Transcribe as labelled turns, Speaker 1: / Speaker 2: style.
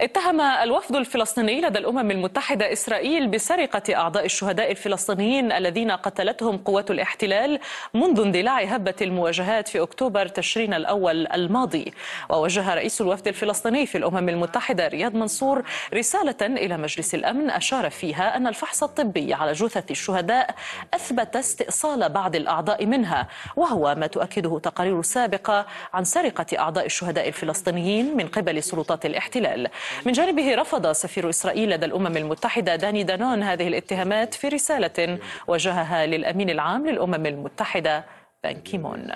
Speaker 1: اتهم الوفد الفلسطيني لدى الأمم المتحدة إسرائيل بسرقة أعضاء الشهداء الفلسطينيين الذين قتلتهم قوات الاحتلال منذ اندلاع هبة المواجهات في أكتوبر تشرين الأول الماضي ووجه رئيس الوفد الفلسطيني في الأمم المتحدة رياض منصور رسالة إلى مجلس الأمن أشار فيها أن الفحص الطبي على جثث الشهداء أثبت استئصال بعض الأعضاء منها وهو ما تؤكده تقارير سابقة عن سرقة أعضاء الشهداء الفلسطينيين من قبل سلطات الاحتلال من جانبه رفض سفير إسرائيل لدى الأمم المتحدة داني دانون هذه الاتهامات في رسالة وجهها للأمين العام للأمم المتحدة بان كيمون